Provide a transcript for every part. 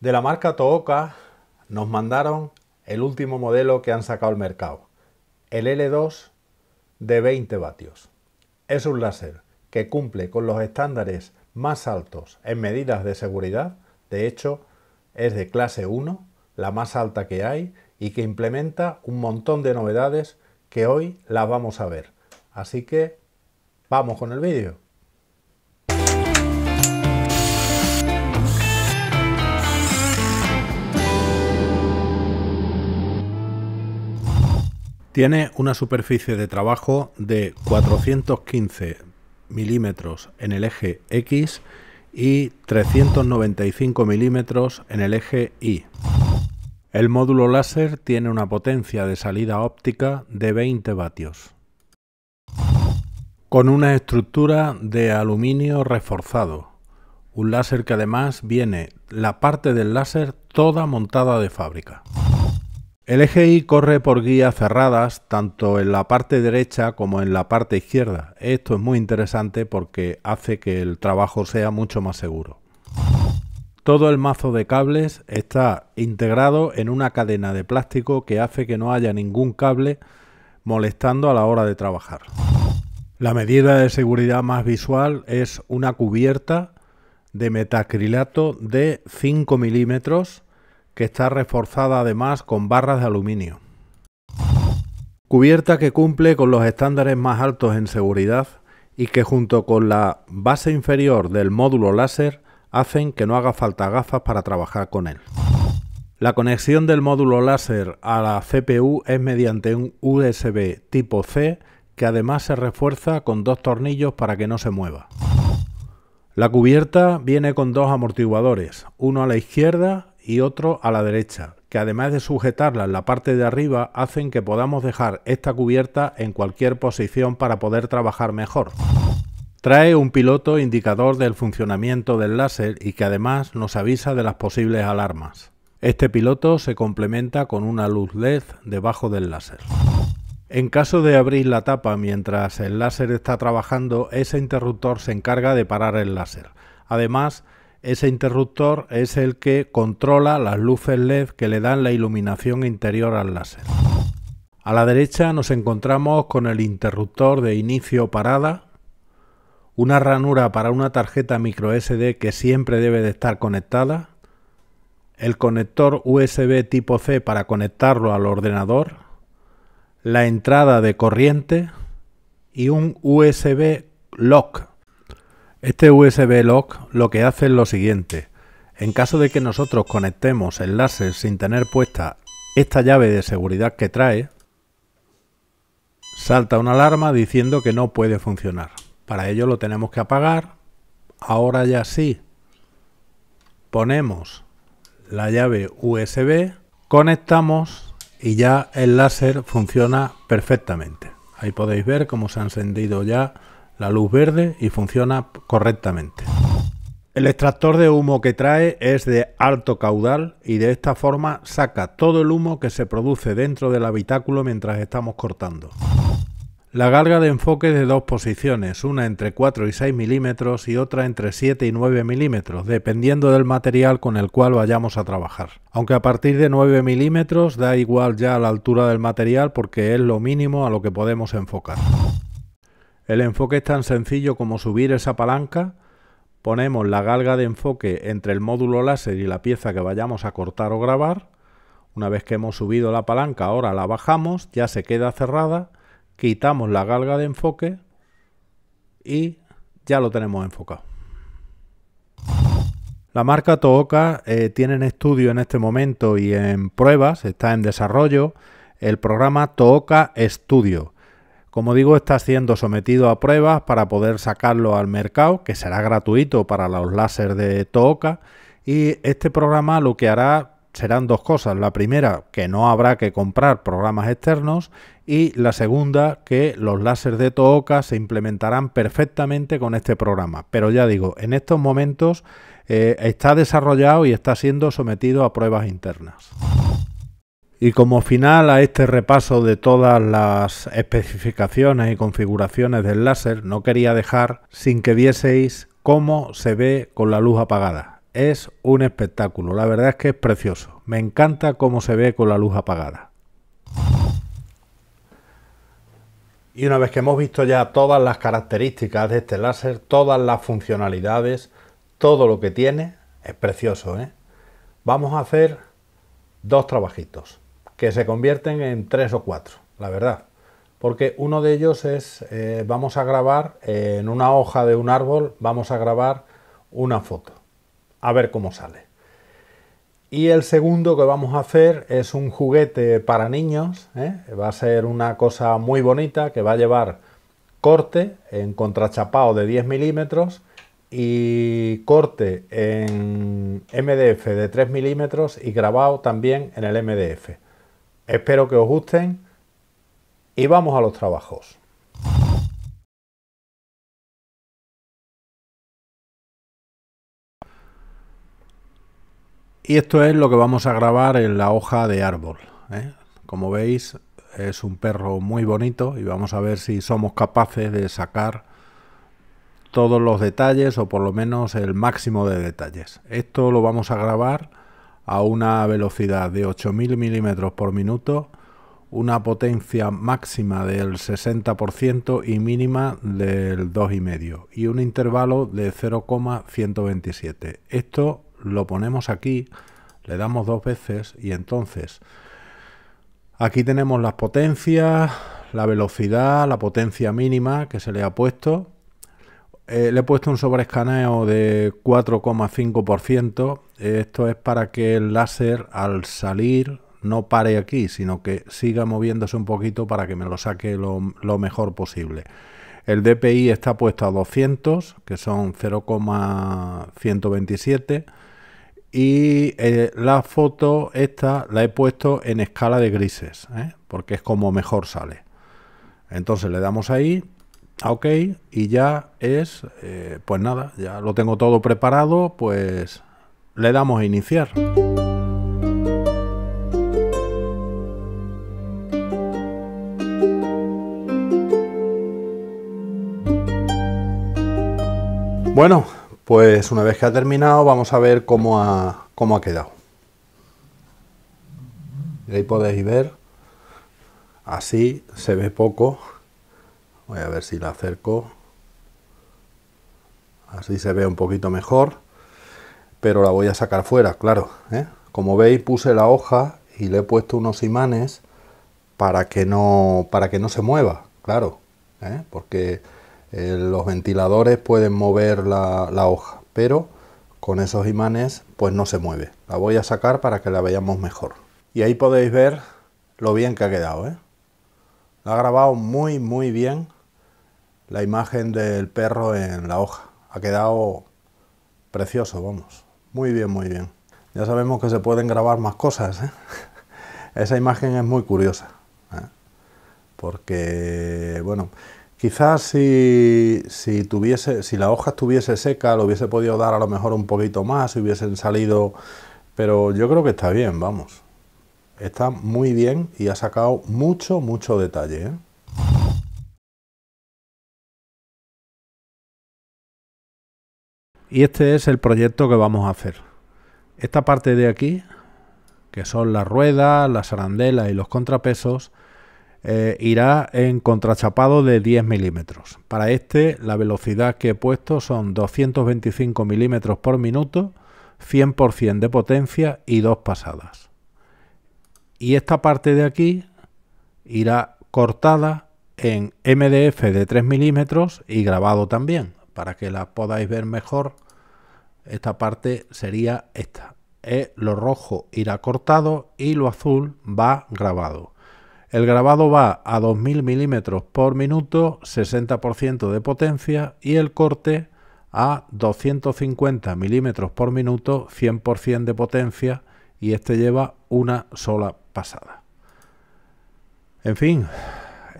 De la marca Tooka nos mandaron el último modelo que han sacado al mercado, el L2 de 20 vatios. Es un láser que cumple con los estándares más altos en medidas de seguridad, de hecho es de clase 1, la más alta que hay, y que implementa un montón de novedades que hoy las vamos a ver. Así que vamos con el vídeo. Tiene una superficie de trabajo de 415 milímetros en el eje X y 395 milímetros en el eje Y. El módulo láser tiene una potencia de salida óptica de 20 vatios. Con una estructura de aluminio reforzado. Un láser que además viene la parte del láser toda montada de fábrica. El eje Y corre por guías cerradas tanto en la parte derecha como en la parte izquierda. Esto es muy interesante porque hace que el trabajo sea mucho más seguro. Todo el mazo de cables está integrado en una cadena de plástico que hace que no haya ningún cable molestando a la hora de trabajar. La medida de seguridad más visual es una cubierta de metacrilato de 5 milímetros que está reforzada además con barras de aluminio. Cubierta que cumple con los estándares más altos en seguridad y que junto con la base inferior del módulo láser hacen que no haga falta gafas para trabajar con él. La conexión del módulo láser a la CPU es mediante un USB tipo C que además se refuerza con dos tornillos para que no se mueva. La cubierta viene con dos amortiguadores, uno a la izquierda y otro a la derecha, que además de sujetarla en la parte de arriba hacen que podamos dejar esta cubierta en cualquier posición para poder trabajar mejor. Trae un piloto indicador del funcionamiento del láser y que además nos avisa de las posibles alarmas. Este piloto se complementa con una luz LED debajo del láser. En caso de abrir la tapa mientras el láser está trabajando, ese interruptor se encarga de parar el láser. Además, ese interruptor es el que controla las luces LED que le dan la iluminación interior al láser. A la derecha nos encontramos con el interruptor de inicio parada, una ranura para una tarjeta micro SD que siempre debe de estar conectada, el conector USB tipo C para conectarlo al ordenador, la entrada de corriente y un USB lock este USB lock lo que hace es lo siguiente. En caso de que nosotros conectemos el láser sin tener puesta esta llave de seguridad que trae, salta una alarma diciendo que no puede funcionar. Para ello lo tenemos que apagar. Ahora ya sí, ponemos la llave USB, conectamos y ya el láser funciona perfectamente. Ahí podéis ver cómo se ha encendido ya la luz verde y funciona correctamente. El extractor de humo que trae es de alto caudal y de esta forma saca todo el humo que se produce dentro del habitáculo mientras estamos cortando. La galga de enfoque es de dos posiciones, una entre 4 y 6 milímetros y otra entre 7 y 9 milímetros, dependiendo del material con el cual vayamos a trabajar. Aunque a partir de 9 milímetros da igual ya la altura del material porque es lo mínimo a lo que podemos enfocar. El enfoque es tan sencillo como subir esa palanca, ponemos la galga de enfoque entre el módulo láser y la pieza que vayamos a cortar o grabar. Una vez que hemos subido la palanca, ahora la bajamos, ya se queda cerrada, quitamos la galga de enfoque y ya lo tenemos enfocado. La marca Tooka eh, tiene en estudio en este momento y en pruebas, está en desarrollo, el programa Tooka Studio. Como digo, está siendo sometido a pruebas para poder sacarlo al mercado, que será gratuito para los láser de toca Y este programa lo que hará serán dos cosas. La primera, que no habrá que comprar programas externos. Y la segunda, que los láser de toca se implementarán perfectamente con este programa. Pero ya digo, en estos momentos eh, está desarrollado y está siendo sometido a pruebas internas. Y como final a este repaso de todas las especificaciones y configuraciones del láser, no quería dejar sin que vieseis cómo se ve con la luz apagada. Es un espectáculo, la verdad es que es precioso. Me encanta cómo se ve con la luz apagada. Y una vez que hemos visto ya todas las características de este láser, todas las funcionalidades, todo lo que tiene, es precioso. ¿eh? Vamos a hacer dos trabajitos que se convierten en tres o cuatro, la verdad. Porque uno de ellos es, eh, vamos a grabar eh, en una hoja de un árbol, vamos a grabar una foto, a ver cómo sale. Y el segundo que vamos a hacer es un juguete para niños, ¿eh? va a ser una cosa muy bonita que va a llevar corte en contrachapado de 10 milímetros y corte en MDF de 3 milímetros y grabado también en el MDF. Espero que os gusten y vamos a los trabajos. Y esto es lo que vamos a grabar en la hoja de árbol. ¿eh? Como veis es un perro muy bonito y vamos a ver si somos capaces de sacar todos los detalles o por lo menos el máximo de detalles. Esto lo vamos a grabar a una velocidad de 8.000 milímetros por minuto, una potencia máxima del 60% y mínima del 2,5 y un intervalo de 0,127. Esto lo ponemos aquí, le damos dos veces y entonces aquí tenemos las potencias, la velocidad, la potencia mínima que se le ha puesto eh, le he puesto un sobrescaneo de 4,5%. Eh, esto es para que el láser al salir no pare aquí, sino que siga moviéndose un poquito para que me lo saque lo, mejor posible. El DPI está puesto a 200, que son 0,127. Y eh, la foto esta la he puesto en escala de grises, porque es como mejor sale. Entonces le damos ahí Ah, ok y ya es, eh, pues nada, ya lo tengo todo preparado, pues le damos a iniciar. Bueno, pues una vez que ha terminado vamos a ver cómo ha, cómo ha quedado. Ahí podéis ver, así se ve poco, Voy a ver si la acerco. Así se ve un poquito mejor. Pero la voy a sacar fuera, claro. ¿eh? Como veis, puse la hoja y le he puesto unos imanes para que no, para que no se mueva, claro. ¿eh? Porque eh, los ventiladores pueden mover la, hoja. Pero con esos imanes pues no se mueve. La voy a sacar para que la veamos mejor. Y ahí podéis ver lo bien que ha quedado. La ha grabado muy muy bien la imagen del perro en la hoja. Ha quedado precioso, vamos. Muy bien, muy bien. Ya sabemos que se pueden grabar más cosas. ¿eh? Esa imagen es muy curiosa. ¿eh? Porque, bueno, quizás si, si, tuviese, si la hoja estuviese seca, lo hubiese podido dar a lo mejor un poquito más, si hubiesen salido... Pero yo creo que está bien, vamos. Está muy bien y ha sacado mucho, mucho detalle. ¿eh? Y este es el proyecto que vamos a hacer. Esta parte de aquí, que son las ruedas, las arandelas y los contrapesos, eh, irá en contrachapado de 10 milímetros. Para este, la velocidad que he puesto son 225 milímetros por minuto, 100% de potencia y dos pasadas. Y esta parte de aquí irá cortada en MDF de 3 milímetros y grabado también, para que la podáis ver mejor, esta parte sería esta. lo rojo irá cortado y lo azul va grabado. El grabado va a 2000 milímetros por minuto, 60% de potencia y el corte a 250 milímetros por minuto, 100% de potencia y este lleva una sola pasada. En fin,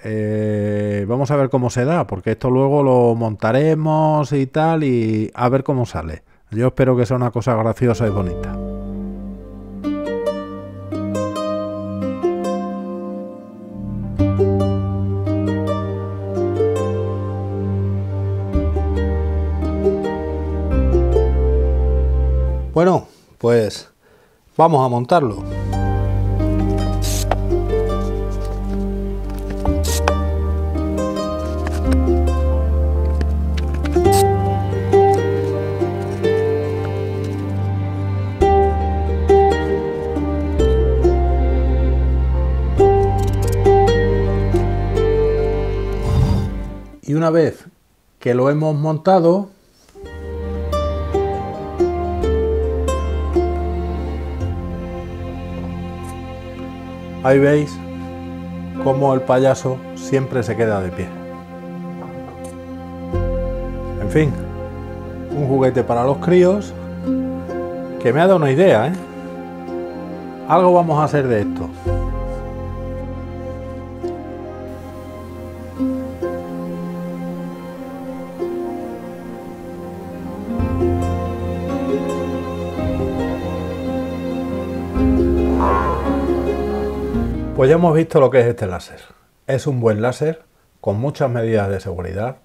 eh, vamos a ver cómo se da, porque esto luego lo montaremos y tal, y a ver cómo sale. Yo espero que sea una cosa graciosa y bonita. Bueno, pues vamos a montarlo. una vez que lo hemos montado, ahí veis cómo el payaso siempre se queda de pie. En fin, un juguete para los críos que me ha dado una idea, ¿eh? Algo vamos a hacer de esto. Pues ya hemos visto lo que es este láser. Es un buen láser con muchas medidas de seguridad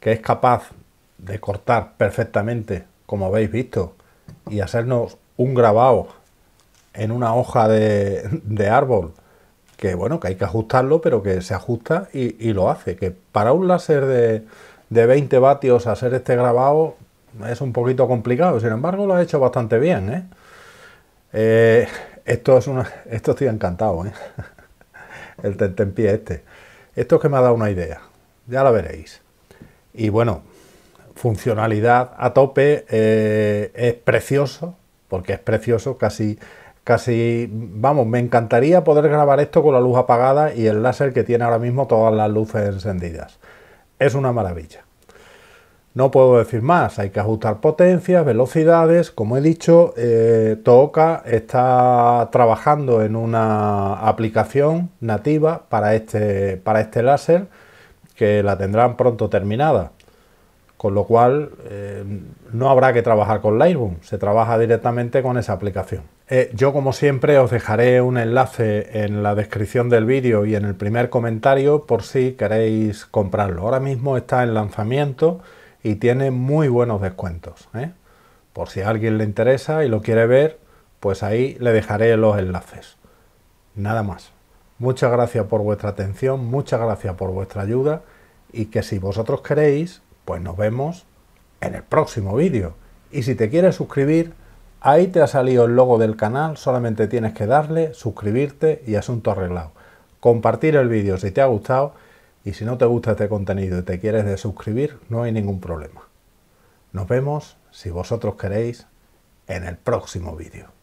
que es capaz de cortar perfectamente, como habéis visto, y hacernos un grabado en una hoja de, árbol que bueno, que hay que ajustarlo, pero que se ajusta y, lo hace. Que para un láser de, 20 vatios hacer este grabado es un poquito complicado, sin embargo lo ha hecho bastante bien. ¿eh? eh esto es una. Esto estoy encantado, ¿eh? El tentempié este. Esto es que me ha dado una idea. Ya la veréis. Y bueno, funcionalidad a tope. Eh, es precioso. Porque es precioso, casi. Casi, vamos, me encantaría poder grabar esto con la luz apagada y el láser que tiene ahora mismo todas las luces encendidas. Es una maravilla. No puedo decir más, hay que ajustar potencias, velocidades, como he dicho, eh, Toca está trabajando en una aplicación nativa para este, para este láser que la tendrán pronto terminada. Con lo cual eh, no habrá que trabajar con Lightroom, se trabaja directamente con esa aplicación. Eh, yo como siempre os dejaré un enlace en la descripción del vídeo y en el primer comentario por si queréis comprarlo. Ahora mismo está en lanzamiento y tiene muy buenos descuentos. ¿eh? Por si a alguien le interesa y lo quiere ver, pues ahí le dejaré los enlaces. Nada más. Muchas gracias por vuestra atención, muchas gracias por vuestra ayuda y que si vosotros queréis, pues nos vemos en el próximo vídeo. Y si te quieres suscribir, ahí te ha salido el logo del canal, solamente tienes que darle, suscribirte y asunto arreglado. Compartir el vídeo si te ha gustado y si no te gusta este contenido y te quieres de suscribir, no hay ningún problema. Nos vemos, si vosotros queréis, en el próximo vídeo.